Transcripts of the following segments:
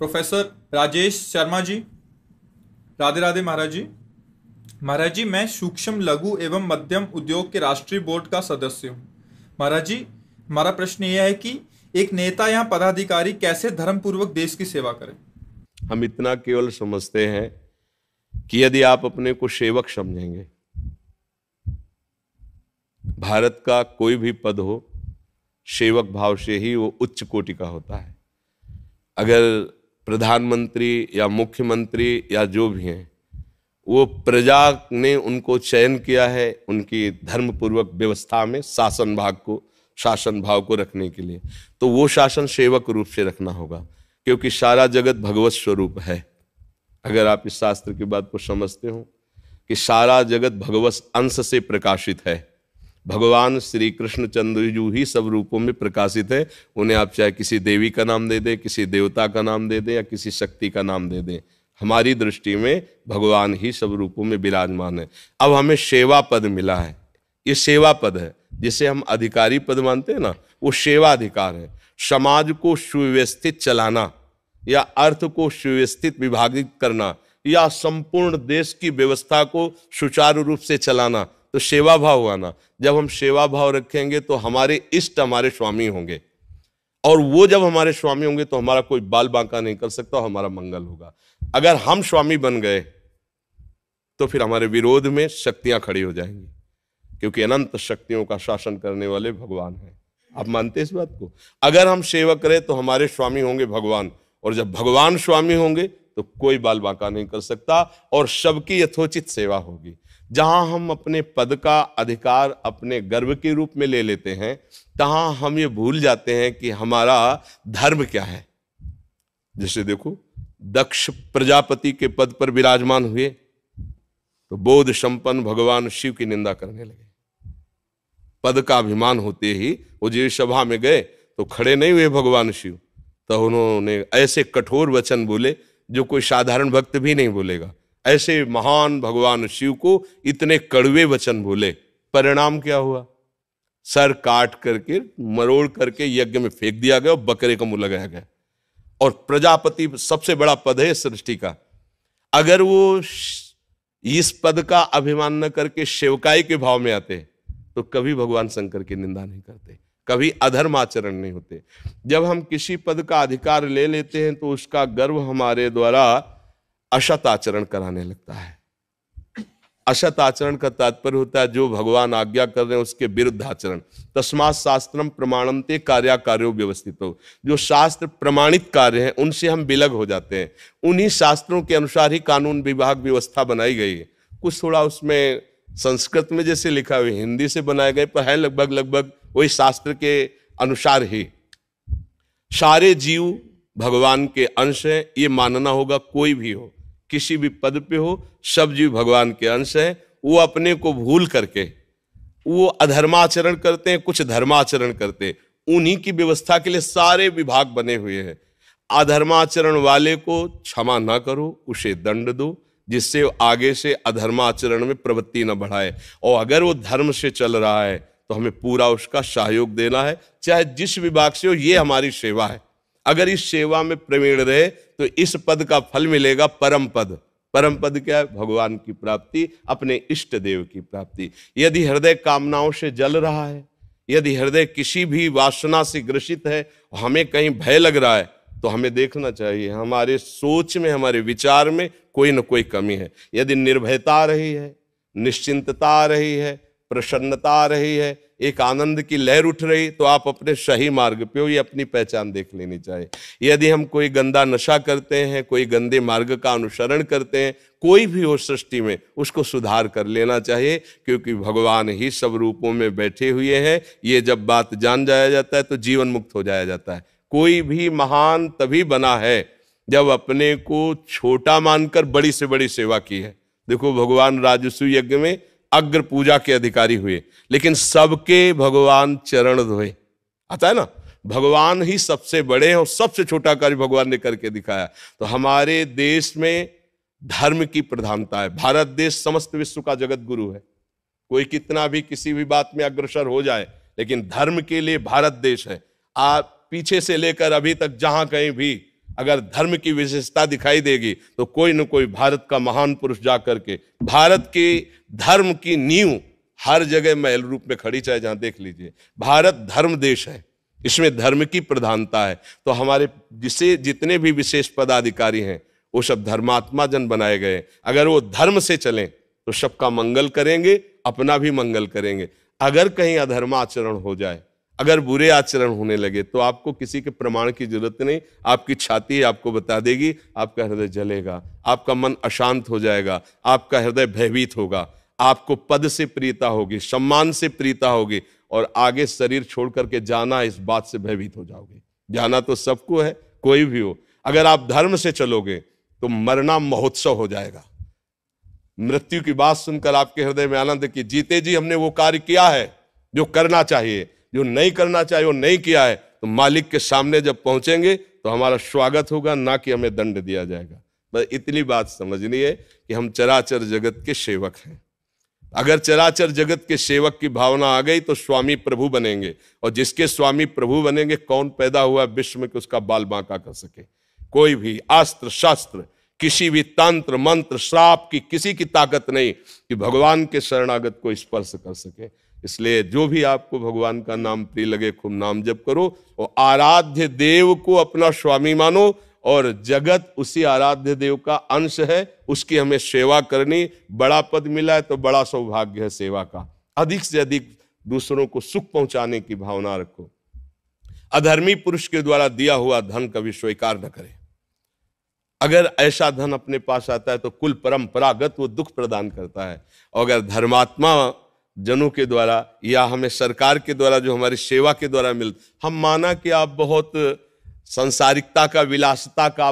professor Rajesh Sharma ji Radhe Radhe Maharaj ji Maharaj ji मैं सूक्ष्म लघु एवं मध्यम उद्योग के राष्ट्रीय बोर्ड का सदस्य हूँ महाराज जी हमारा प्रश्न यह है कि एक नेता या पदाधिकारी कैसे धर्मपूर्वक देश की सेवा करें हम इतना केवल समझते हैं कि यदि आप अपने को सेवक समझेंगे भारत का कोई भी पद हो सेवक भाव से ही वो उच्च कोटि का होता है अगर प्रधानमंत्री या मुख्यमंत्री या जो भी हैं वो प्रजा ने उनको चयन किया है उनकी धर्मपूर्वक व्यवस्था में शासन भाग को शासन भाव को रखने के लिए तो वो शासन सेवक रूप से रखना होगा क्योंकि सारा जगत भगवत स्वरूप है अगर आप इस शास्त्र की बात को समझते हो कि सारा जगत भगवत अंश से प्रकाशित है भगवान श्री कृष्ण चंद्र जू ही सब रूपों में प्रकाशित है उन्हें आप चाहे किसी देवी का नाम दे दें किसी देवता का नाम दे दें या किसी शक्ति का नाम दे दें हमारी दृष्टि में भगवान ही सब रूपों में विराजमान है अब हमें सेवा पद मिला है ये सेवा पद है जिसे हम अधिकारी पद मानते हैं ना वो सेवा अधिकार है समाज को सुव्यवस्थित चलाना या अर्थ को सुव्यवस्थित विभाजित करना या संपूर्ण देश की व्यवस्था को सुचारू रूप से चलाना तो सेवा भाव हुआ ना जब हम सेवा भाव रखेंगे तो हमारे इष्ट हमारे स्वामी होंगे और वो जब हमारे स्वामी होंगे तो हमारा कोई बाल बांका नहीं कर सकता हमारा मंगल होगा अगर हम स्वामी बन गए तो फिर हमारे विरोध में शक्तियां खड़ी हो जाएंगी क्योंकि अनंत शक्तियों का शासन करने वाले भगवान हैं आप मानते इस बात को अगर हम सेवा करें तो हमारे स्वामी होंगे भगवान और जब भगवान स्वामी होंगे तो कोई बाल बांका नहीं कर सकता और सबकी यथोचित सेवा होगी जहां हम अपने पद का अधिकार अपने गर्व के रूप में ले लेते हैं तहां हम ये भूल जाते हैं कि हमारा धर्म क्या है जैसे देखो दक्ष प्रजापति के पद पर विराजमान हुए तो बोध संपन्न भगवान शिव की निंदा करने लगे पद का अभिमान होते ही वो जी सभा में गए तो खड़े नहीं हुए भगवान शिव तो उन्होंने ऐसे कठोर वचन बोले जो कोई साधारण भक्त भी नहीं बोलेगा ऐसे महान भगवान शिव को इतने कड़वे वचन बोले परिणाम क्या हुआ सर काट करके मरोड़ करके यज्ञ में फेंक दिया गया और बकरे का मुंह लगाया गया और प्रजापति सबसे बड़ा पद है सृष्टि का अगर वो इस पद का अभिमान न करके शिवकाई के भाव में आते तो कभी भगवान शंकर की निंदा नहीं करते कभी अधर्म आचरण नहीं होते जब हम किसी पद का अधिकार ले लेते हैं तो उसका गर्व हमारे द्वारा अशत आचरण कराने लगता है अशत आचरण का तात्पर्य होता है जो भगवान आज्ञा कर रहे हैं उसके विरुद्ध आचरण तस्मात शास्त्रम प्रमाणमते कार्या कार्यो व्यवस्थित हो जो शास्त्र प्रमाणित कार्य हैं उनसे हम विलग हो जाते हैं उन्हीं शास्त्रों के अनुसार ही कानून विभाग व्यवस्था बनाई गई है कुछ थोड़ा उसमें संस्कृत में जैसे लिखा हुआ हिंदी से बनाए गए पर है लगभग लगभग वही शास्त्र के अनुसार ही सारे जीव भगवान के अंश हैं ये मानना होगा कोई भी हो किसी भी पद पे हो सब जीव भगवान के अंश हैं वो अपने को भूल करके वो अधर्माचरण करते हैं कुछ धर्माचरण करते हैं उन्हीं की व्यवस्था के लिए सारे विभाग बने हुए हैं अधर्माचरण वाले को क्षमा ना करो उसे दंड दो जिससे आगे से अधर्माचरण में प्रवृत्ति न बढ़ाए और अगर वो धर्म से चल रहा है तो हमें पूरा उसका सहयोग देना है चाहे जिस विभाग से हो ये हमारी सेवा है अगर इस सेवा में प्रवीण रहे तो इस पद का फल मिलेगा परम पद परम पद क्या है भगवान की प्राप्ति अपने इष्ट देव की प्राप्ति यदि हृदय कामनाओं से जल रहा है यदि हृदय किसी भी वासना से ग्रसित है हमें कहीं भय लग रहा है तो हमें देखना चाहिए हमारे सोच में हमारे विचार में कोई ना कोई कमी है यदि निर्भयता रही है निश्चिंतता रही है प्रसन्नता रही है एक आनंद की लहर उठ रही तो आप अपने सही मार्ग पे हो ये अपनी पहचान देख लेनी चाहिए यदि हम कोई गंदा नशा करते हैं कोई गंदे मार्ग का अनुसरण करते हैं कोई भी हो सृष्टि में उसको सुधार कर लेना चाहिए क्योंकि भगवान ही सब रूपों में बैठे हुए हैं ये जब बात जान जाया जाता है तो जीवन मुक्त हो जाया जाता है कोई भी महान तभी बना है जब अपने को छोटा मानकर बड़ी से बड़ी सेवा की है देखो भगवान राजस्व यज्ञ में अग्र पूजा के अधिकारी हुए लेकिन सबके भगवान चरण धोए आता है ना भगवान ही सबसे बड़े हैं और सबसे छोटा कार्य भगवान ने करके दिखाया तो हमारे देश में धर्म की प्रधानता है भारत देश समस्त विश्व का जगत गुरु है कोई कितना भी किसी भी बात में अग्रसर हो जाए लेकिन धर्म के लिए भारत देश है आप पीछे से लेकर अभी तक जहां कहीं भी अगर धर्म की विशेषता दिखाई देगी तो कोई ना कोई भारत का महान पुरुष जा करके भारत की धर्म की नींव हर जगह महल रूप में खड़ी चाहे जहाँ देख लीजिए भारत धर्म देश है इसमें धर्म की प्रधानता है तो हमारे जिसे जितने भी विशेष पदाधिकारी हैं वो सब धर्मात्मा जन बनाए गए अगर वो धर्म से चलें तो सबका मंगल करेंगे अपना भी मंगल करेंगे अगर कहीं अधर्माचरण हो जाए अगर बुरे आचरण होने लगे तो आपको किसी के प्रमाण की जरूरत नहीं आपकी छाती आपको बता देगी आपका हृदय जलेगा आपका मन अशांत हो जाएगा आपका हृदय भयभीत होगा आपको पद से प्रियता होगी सम्मान से प्रियता होगी और आगे शरीर छोड़ करके जाना इस बात से भयभीत हो जाओगे जाना तो सबको है कोई भी हो अगर आप धर्म से चलोगे तो मरना महोत्सव हो जाएगा मृत्यु की बात सुनकर आपके हृदय में आनंद कि जीते जी हमने वो कार्य किया है जो करना चाहिए जो नहीं करना चाहे वो नहीं किया है तो मालिक के सामने जब पहुंचेंगे तो हमारा स्वागत होगा ना कि हमें दंड दिया जाएगा बस इतनी बात समझनी है कि हम चराचर जगत के सेवक हैं अगर चराचर जगत के सेवक की भावना आ गई तो स्वामी प्रभु बनेंगे और जिसके स्वामी प्रभु बनेंगे कौन पैदा हुआ विश्व में कि उसका बाल बांका कर सके कोई भी अस्त्र शास्त्र किसी भी तंत्र मंत्र श्राप की किसी की ताकत नहीं कि भगवान के शरणागत को स्पर्श कर सके इसलिए जो भी आपको भगवान का नाम प्रिय लगे खूब नाम जप करो और आराध्य देव को अपना स्वामी मानो और जगत उसी आराध्य देव का अंश है उसकी हमें सेवा करनी बड़ा पद मिला है तो बड़ा सौभाग्य है सेवा का अधिक से अधिक दूसरों को सुख पहुंचाने की भावना रखो अधर्मी पुरुष के द्वारा दिया हुआ धन कभी स्वीकार न करें अगर ऐसा धन अपने पास आता है तो कुल परंपरागत वो दुख प्रदान करता है और अगर धर्मात्मा जनों के द्वारा या हमें सरकार के द्वारा जो हमारी सेवा के द्वारा मिल हम माना कि आप बहुत संसारिकता का विलासता का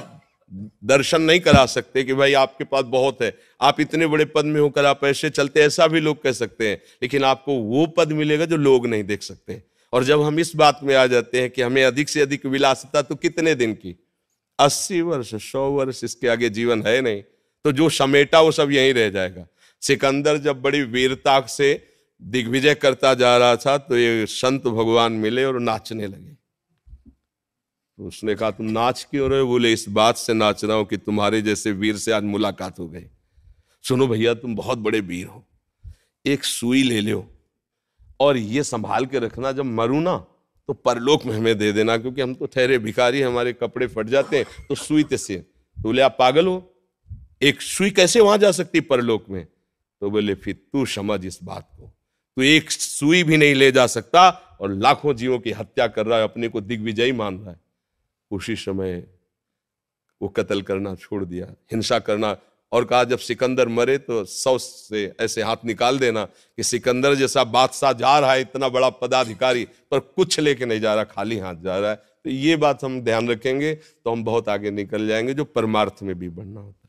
दर्शन नहीं करा सकते कि भाई आपके पास बहुत है आप इतने बड़े पद में होकर आप ऐसे चलते ऐसा भी लोग कह सकते हैं लेकिन आपको वो पद मिलेगा जो लोग नहीं देख सकते और जब हम इस बात में आ जाते हैं कि हमें अधिक से अधिक विलासता तो कितने दिन की अस्सी वर्ष सौ वर्ष इसके आगे जीवन है नहीं तो जो समेटा वो सब यहीं रह जाएगा सिकंदर जब बड़ी वीरता से दिग्विजय करता जा रहा था तो ये संत भगवान मिले और नाचने लगे तो उसने कहा तुम नाच क्यों रहे बोले इस बात से नाच रहा हूं कि तुम्हारे जैसे वीर से आज मुलाकात हो गई सुनो भैया तुम बहुत बड़े वीर हो एक सुई ले लो और ये संभाल के रखना जब मरू ना तो परलोक में हमें दे देना क्योंकि हम तो ठहरे भिखारी हमारे कपड़े फट जाते हैं तो सुई तसे तो बोले आप पागल हो एक सुई कैसे वहां जा सकती परलोक में तो बोले फिर तू समझ इस बात को तू एक सुई भी नहीं ले जा सकता और लाखों जीवों की हत्या कर रहा है अपने को दिग्विजयी मान रहा है उसी समय वो कत्ल करना छोड़ दिया हिंसा करना और कहा जब सिकंदर मरे तो सौ से ऐसे हाथ निकाल देना कि सिकंदर जैसा बादशाह जा रहा है इतना बड़ा पदाधिकारी पर कुछ लेके नहीं जा रहा खाली हाथ जा रहा है तो ये बात हम ध्यान रखेंगे तो हम बहुत आगे निकल जाएंगे जो परमार्थ में भी बढ़ना होता है